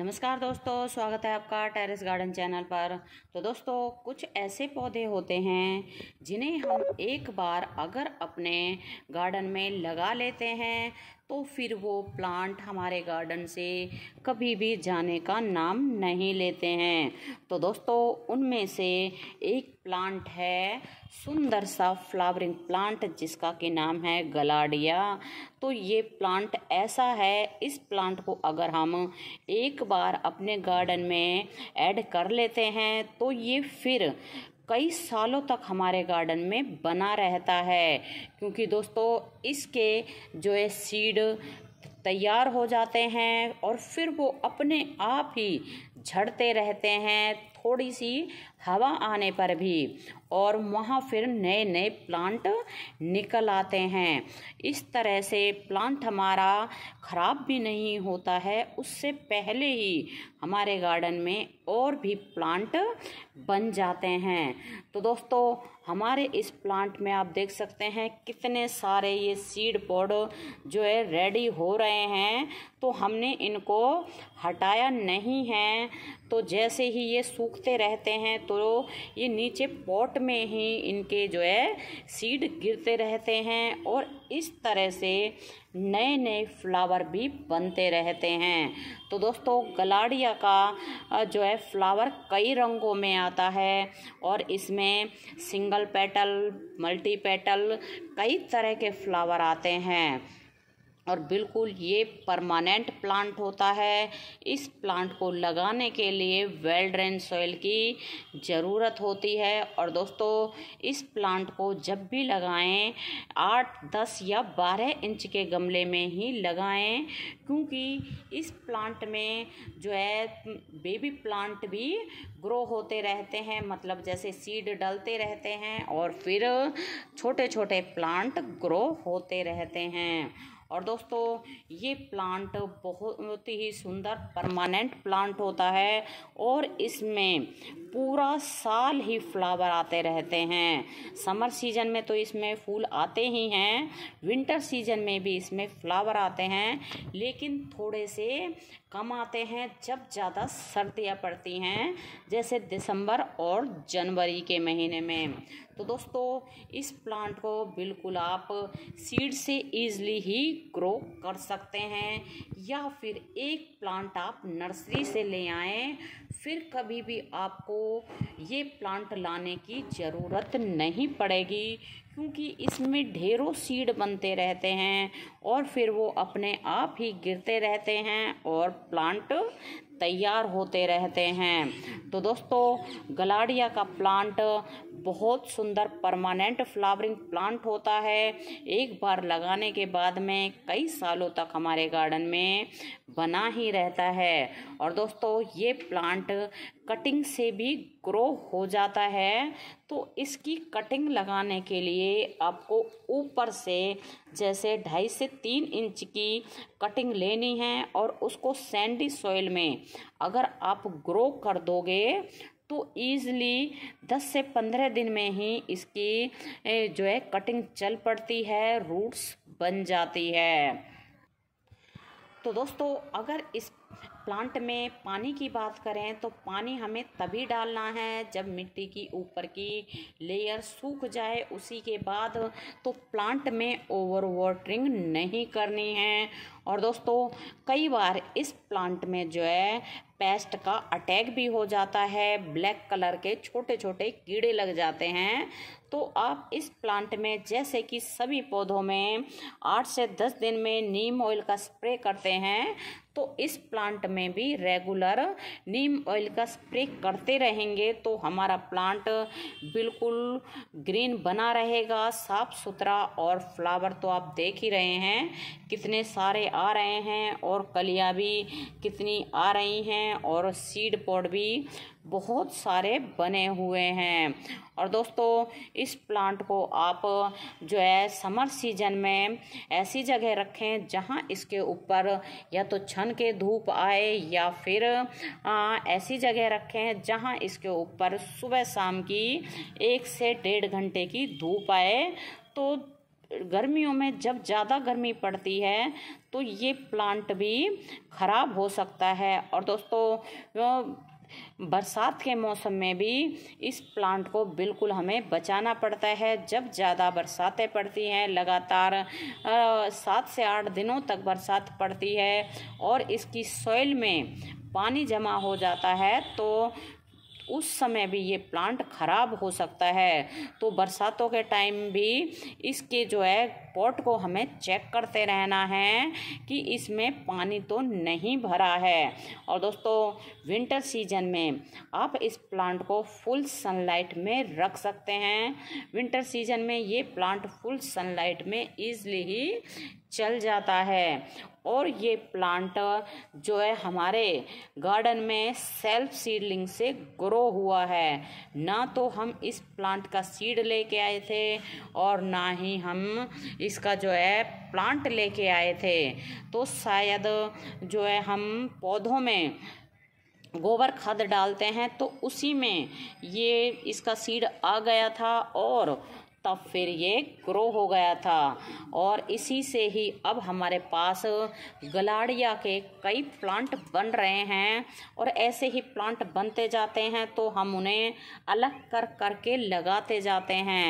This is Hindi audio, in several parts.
नमस्कार दोस्तों स्वागत है आपका टेरेस गार्डन चैनल पर तो दोस्तों कुछ ऐसे पौधे होते हैं जिन्हें हम एक बार अगर अपने गार्डन में लगा लेते हैं तो फिर वो प्लांट हमारे गार्डन से कभी भी जाने का नाम नहीं लेते हैं तो दोस्तों उनमें से एक प्लांट है सुंदर सा फ्लावरिंग प्लांट जिसका के नाम है गलाडिया तो ये प्लांट ऐसा है इस प्लांट को अगर हम एक बार अपने गार्डन में ऐड कर लेते हैं तो ये फिर कई सालों तक हमारे गार्डन में बना रहता है क्योंकि दोस्तों इसके जो है सीड तैयार हो जाते हैं और फिर वो अपने आप ही झड़ते रहते हैं थोड़ी सी हवा आने पर भी और वहाँ फिर नए नए प्लांट निकल आते हैं इस तरह से प्लांट हमारा ख़राब भी नहीं होता है उससे पहले ही हमारे गार्डन में और भी प्लांट बन जाते हैं तो दोस्तों हमारे इस प्लांट में आप देख सकते हैं कितने सारे ये सीड पॉड जो है रेडी हो रहे हैं तो हमने इनको हटाया नहीं है तो जैसे ही ये सूखते रहते हैं तो ये नीचे पॉट में ही इनके जो है सीड गिरते रहते हैं और इस तरह से नए नए फ्लावर भी बनते रहते हैं तो दोस्तों गलाड़िया का जो है फ्लावर कई रंगों में आता है और इसमें सिंगल पेटल मल्टी पेटल कई तरह के फ्लावर आते हैं और बिल्कुल ये परमानेंट प्लांट होता है इस प्लांट को लगाने के लिए वेल ड्रेन सॉइल की ज़रूरत होती है और दोस्तों इस प्लांट को जब भी लगाएं आठ दस या बारह इंच के गमले में ही लगाएं क्योंकि इस प्लांट में जो है बेबी प्लांट भी ग्रो होते रहते हैं मतलब जैसे सीड डलते रहते हैं और फिर छोटे छोटे प्लांट ग्रो होते रहते हैं और दोस्तों ये प्लांट बहुत ही सुंदर परमानेंट प्लांट होता है और इसमें पूरा साल ही फ्लावर आते रहते हैं समर सीजन में तो इसमें फूल आते ही हैं विंटर सीजन में भी इसमें फ्लावर आते हैं लेकिन थोड़े से कम आते हैं जब ज़्यादा सर्दियाँ पड़ती हैं जैसे दिसंबर और जनवरी के महीने में तो दोस्तों इस प्लांट को बिल्कुल आप सीड से ईजली ही ग्रो कर सकते हैं या फिर एक प्लांट आप नर्सरी से ले आएँ फिर कभी भी आपको ये प्लांट लाने की ज़रूरत नहीं पड़ेगी क्योंकि इसमें ढेरों सीड बनते रहते हैं और फिर वो अपने आप ही गिरते रहते हैं और प्लांट तैयार होते रहते हैं तो दोस्तों गलाडिया का प्लांट बहुत सुंदर परमानेंट फ्लावरिंग प्लांट होता है एक बार लगाने के बाद में कई सालों तक हमारे गार्डन में बना ही रहता है और दोस्तों ये प्लांट कटिंग से भी ग्रो हो जाता है तो इसकी कटिंग लगाने के लिए आपको ऊपर से जैसे ढाई से तीन इंच की कटिंग लेनी है और उसको सैंडी सॉइल में अगर आप ग्रो कर दोगे तो ईजिली 10 से 15 दिन में ही इसकी जो है कटिंग चल पड़ती है रूट्स बन जाती है तो दोस्तों अगर इस प्लांट में पानी की बात करें तो पानी हमें तभी डालना है जब मिट्टी की ऊपर की लेयर सूख जाए उसी के बाद तो प्लांट में ओवर वाटरिंग नहीं करनी है और दोस्तों कई बार इस प्लांट में जो है पेस्ट का अटैक भी हो जाता है ब्लैक कलर के छोटे छोटे कीड़े लग जाते हैं तो आप इस प्लांट में जैसे कि सभी पौधों में आठ से दस दिन में नीम ऑयल का स्प्रे करते हैं तो इस प्लांट में भी रेगुलर नीम ऑयल का स्प्रे करते रहेंगे तो हमारा प्लांट बिल्कुल ग्रीन बना रहेगा साफ सुथरा और फ्लावर तो आप देख ही रहे हैं कितने सारे आ रहे हैं और कलियाँ भी कितनी आ रही हैं और सीड पॉड भी बहुत सारे बने हुए हैं और दोस्तों इस प्लांट को आप जो है समर सीजन में ऐसी जगह रखें जहां इसके ऊपर या तो छन के धूप आए या फिर आ, ऐसी जगह रखें जहां इसके ऊपर सुबह शाम की एक से डेढ़ घंटे की धूप आए तो गर्मियों में जब ज़्यादा गर्मी पड़ती है तो ये प्लांट भी ख़राब हो सकता है और दोस्तों बरसात के मौसम में भी इस प्लांट को बिल्कुल हमें बचाना पड़ता है जब ज़्यादा बरसातें पड़ती हैं लगातार सात से आठ दिनों तक बरसात पड़ती है और इसकी सॉइल में पानी जमा हो जाता है तो उस समय भी ये प्लांट खराब हो सकता है तो बरसातों के टाइम भी इसके जो है रिपोर्ट को हमें चेक करते रहना है कि इसमें पानी तो नहीं भरा है और दोस्तों विंटर सीजन में आप इस प्लांट को फुल सनलाइट में रख सकते हैं विंटर सीजन में ये प्लांट फुल सनलाइट में ईजली ही चल जाता है और ये प्लांट जो है हमारे गार्डन में सेल्फ सीडलिंग से ग्रो हुआ है ना तो हम इस प्लांट का सीड लेके आए थे और ना ही हम इसका जो है प्लांट लेके आए थे तो शायद जो है हम पौधों में गोबर खाद डालते हैं तो उसी में ये इसका सीड आ गया था और तब फिर ये ग्रो हो गया था और इसी से ही अब हमारे पास गलाड़िया के कई प्लांट बन रहे हैं और ऐसे ही प्लांट बनते जाते हैं तो हम उन्हें अलग कर करके लगाते जाते हैं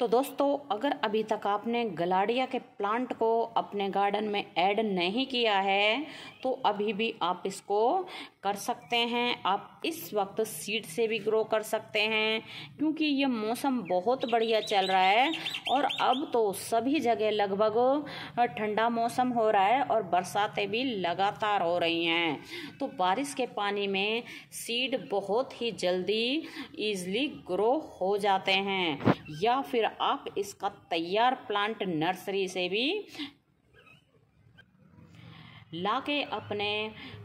तो दोस्तों अगर अभी तक आपने गलाडिया के प्लांट को अपने गार्डन में ऐड नहीं किया है तो अभी भी आप इसको कर सकते हैं आप इस वक्त सीड से भी ग्रो कर सकते हैं क्योंकि ये मौसम बहुत बढ़िया चल रहा है और अब तो सभी जगह लगभग ठंडा मौसम हो रहा है और बरसातें भी लगातार हो रही हैं तो बारिश के पानी में सीड बहुत ही जल्दी ईजली ग्रो हो जाते हैं या फिर आप इसका तैयार प्लांट नर्सरी से भी ला के अपने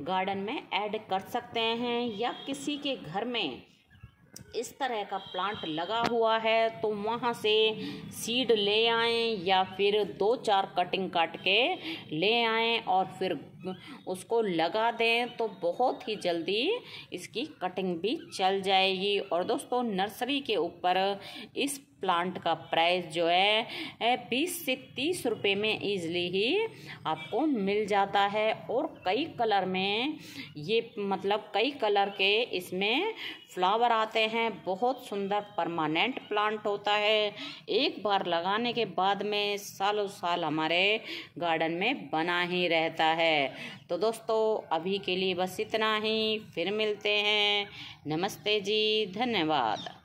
गार्डन में ऐड कर सकते हैं या किसी के घर में इस तरह का प्लांट लगा हुआ है तो वहाँ से सीड ले आएँ या फिर दो चार कटिंग काट के ले आएँ और फिर उसको लगा दें तो बहुत ही जल्दी इसकी कटिंग भी चल जाएगी और दोस्तों नर्सरी के ऊपर इस प्लांट का प्राइस जो है बीस से तीस रुपए में इजली ही आपको मिल जाता है और कई कलर में ये मतलब कई कलर के इसमें फ्लावर आते हैं बहुत सुंदर परमानेंट प्लांट होता है एक बार लगाने के बाद में सालों साल हमारे गार्डन में बना ही रहता है तो दोस्तों अभी के लिए बस इतना ही फिर मिलते हैं नमस्ते जी धन्यवाद